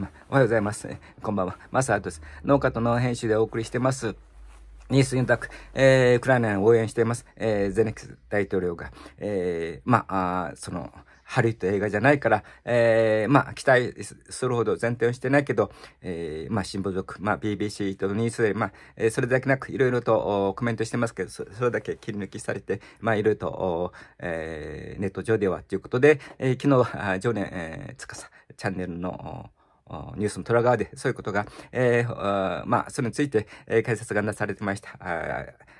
ま、おはようございます。こんばんは。マサーです。農家と農編集でお送りしてます。ニースインタク、えー、ウクライナを応援しています。えー、ゼネクス大統領が、えー、まあ、その、ハリウッド映画じゃないから、えー、まあ、期待するほど前提をしてないけど、えー、まあ、新聞族、まあ、BBC とニースで、まあ、えー、それだけなく、いろいろとコメントしてますけどそ、それだけ切り抜きされて、まあ、いろいろと、えー、ネット上ではということで、えー、昨日は、常年、えー、つかさ、チャンネルの、ニュースの虎側でそういうことが、えー、まあ、それについて、えー、解説がなされてました。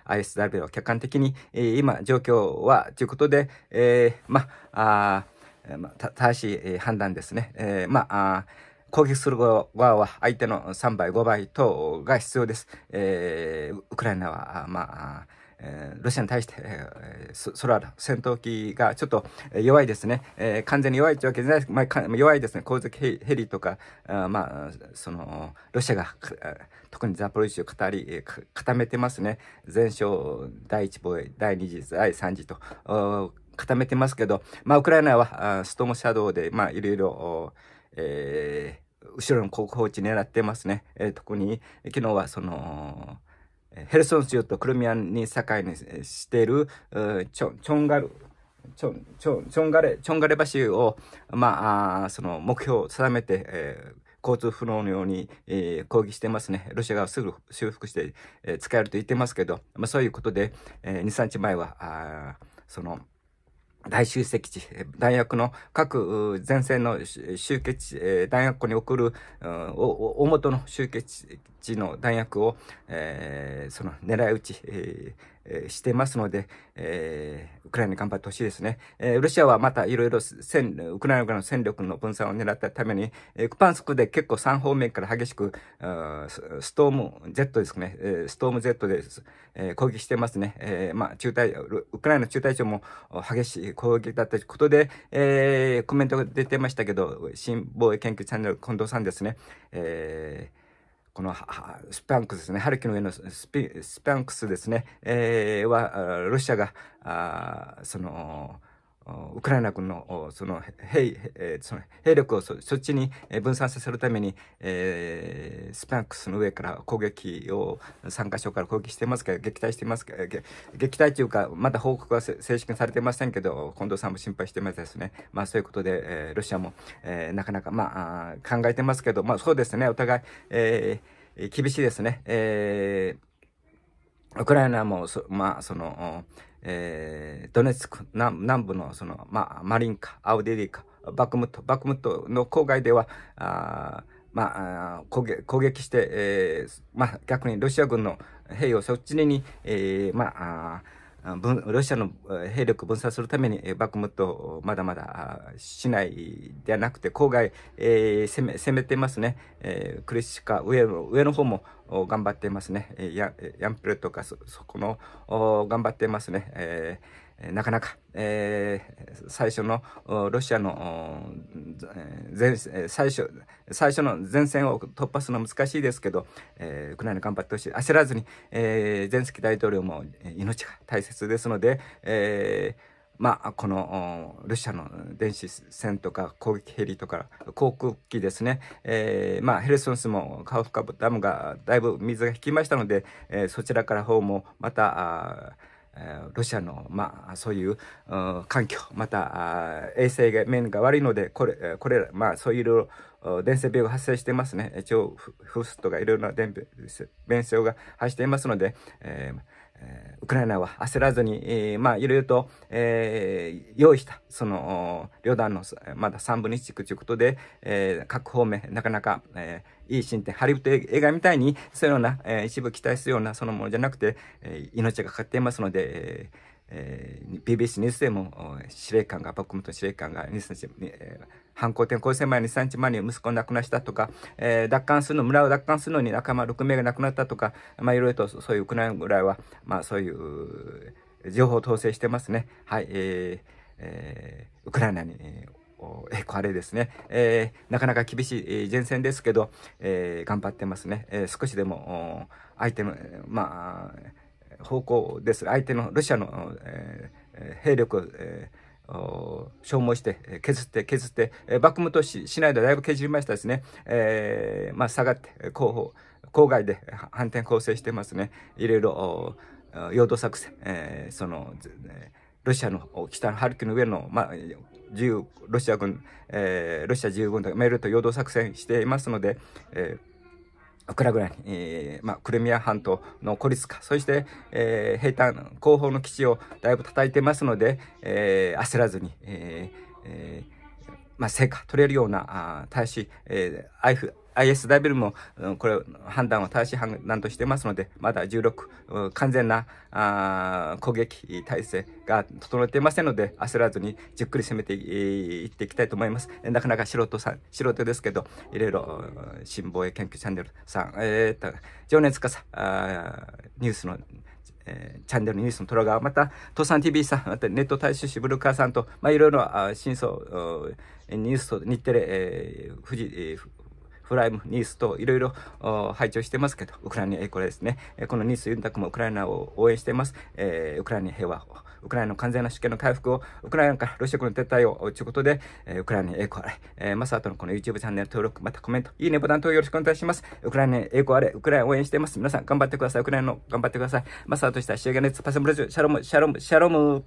ISW は客観的に、えー、今、状況は、ということで、えー、まあ、あまあ、正しい判断ですね。えー、まあ攻撃する側は相手の3倍、5倍等が必要です。えー、ウクライナは、まあ、えー、ロシアに対して、えー、空戦闘機がちょっと弱いですね、えー、完全に弱いというわけじゃないです、まあ、弱いですね、航続ヘリとか、あまあ、その、ロシアが、特にザポリージュを語り、固めてますね。全勝、第1防衛、第2次、第3次と、固めてますけど、まあ、ウクライナは、ストームシャドウで、まあ、いろいろ、えー、後ろの後方地狙ってますね。えー、特に、昨日はその、ヘルソン州とクルミアに境にしているチョンガル、チョチョチョンガレ、チョンガレ橋を、まあ、その目標を定めて、えー交通不能のように、えー、抗議してますね。ロシアがすぐ修復して、えー、使えると言ってますけど、まあ、そういうことで、えー、2、3日前は、あその、大集積地、大学の各前線の集結地、大学校に送る、大元の集結地の大学を、えー、その狙い撃ち、えーえー、してますので、えー、ウクライナに頑張ってほしいですね。えー、ロシアはまたいろいろ戦、ウクライナの戦力の分散を狙ったために、えー、クパンスクで結構3方面から激しく、ストーム Z ですね、えストーム Z で、え攻撃してますね。えまあ、中隊、ウクライナの中隊長も激しい攻撃だったことで、えコメントが出てましたけど、新防衛研究チャンネル近藤さんですね、えーこのスパンクスですね、ハルキの上のスパンクスですね、えー、は、ロシアが、その、ウクライナ軍のその兵,、その兵力をそっちに分散させるために、えー、スパンクスの上から攻撃を3カ所から攻撃してますけど撃退してますけど撃退というかまだ報告は正式にされてませんけど近藤さんも心配してますですねまあそういうことで、えー、ロシアも、えー、なかなかまあ考えてますけどまあそうですねお互い、えー、厳しいですね。えーウクライナもまあ、その、えー、ドネツク南南部のその、まあ、マリンカ、アウデリカ、バクムト、バクムトの郊外では、あまあ、攻撃攻撃して、えーまあ、逆にロシア軍の兵をそっちに、えーまあ、ロシアの兵力分散するためにバクムットまだまだ市内ではなくて郊外、攻め攻めてますね、クリシカ上の上の方も頑張っていますねヤンプレとかそこの頑張っていますね、えーなかなか、えー、最初のロシアの前最初最初の前線を突破するのは難しいですけど、えー、ウクライナ頑張ってほしい焦らずに、えー、ゼンスキー大統領も命が大切ですので、えーまあ、このロシアの電子戦とか攻撃ヘリとか航空機ですね、えー、まあ、ヘルソンスもカウフカブダムがだいぶ水が引きましたので、えー、そちらから方もまたロシアの、まあ、そういう、環境、また、衛生面が悪いので、これ、これら、まあ、そういう伝染病が発生していますね。腸フスとかいろいろな伝染病が発生していますので、えーえウクライナは焦らずに、えー、まあ、いろいろと、えー、用意した、その、旅団の、まだ3分の1地区ということで、えー、各方面、なかなか、えいい進展、ハリウッド映画みたいに、そういうような、え一部期待するような、そのものじゃなくて、え命がかかっていますので、えーえー、BBC ニュースでも司令官が、バもクムト司令官が、23日、えー、反抗転抗戦前に3日前に息子が亡くなったとか、えー、奪還するの、村を奪還するのに仲間6名が亡くなったとか、まあ、いろいろとそういうウクライナぐらいは、まあ、そういう情報統制してますね。はい、えーえー、ウクライナに、えーえこれですね、えー、なかなか厳しい、前線ですけど、えー、頑張ってますね、え少しでも相手の、まあ、方向です、相手のロシアの、え兵力、えー消耗して、削って、削って、バクムト市市内でだいぶ削りましたですね。えー、まあ、下がって、後方、郊外で反転攻勢してますね。いろいろ、陽動作戦、えー、その、ロシアの北のハルキの上の、まあ、自由、ロシア軍、えー、ロシア自由軍とメールと陽動作戦していますので、えーウクライいに、えー、まあ、クリミア半島の孤立化、そして、えー、平坦、後方の基地をだいぶ叩いてますので、えー、焦らずに、えーえーまあ、成果取れるようなあ大使、えー、ISW も、ルも、これ、判断は正しい判断としてますので、まだ16、完全な攻撃体制が整っていませんので、焦らずにじっくり攻めていっていきたいと思います。なかなか素人さん、素人ですけど、いろいろ、新防衛研究チャンネルさん、えー、っと、情熱かさ、ニュースの、チャンネルのニュースの虎ー、また、サ産 TV さん、またネット大衆紙ブルカーさんと、まあ、いろいろ、真相、ニュースと日テレ、えー、富士、えープライム、ニースといろいろ配置をしてますけど、ウクライナ栄光ですね。このニースユンタクもウクライナを応援しています。えー、ウクライナ平和を、ウクライナの完全な主権の回復を、ウクライナからロシア軍の撤退を、ということで、えー、ウクライナ栄光あれ、えー、マサトのこの YouTube チャンネル登録、またコメント、いいねボタン等よろしくお願いします。ウクライナ栄光あれ、ウクライナ応援しています。皆さん頑張ってください。ウクライナの頑張ってください。マサトした仕上げのパセムラジシャロム、シャロム、シャロム。